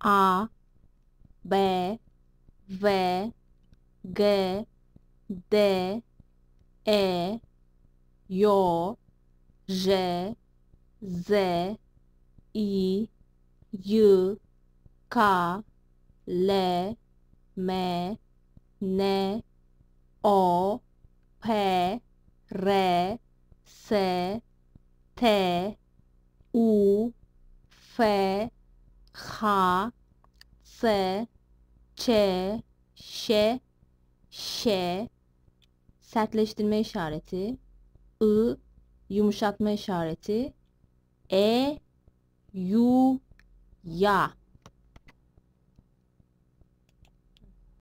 A, B, V, G, D, E, yo J, Z, i U K, L, M, N, o P, R, S, T, u F H, S, Ç, Ş, Ş, sertleştirme işareti, I, yumuşatma işareti, E, Yu, Ya.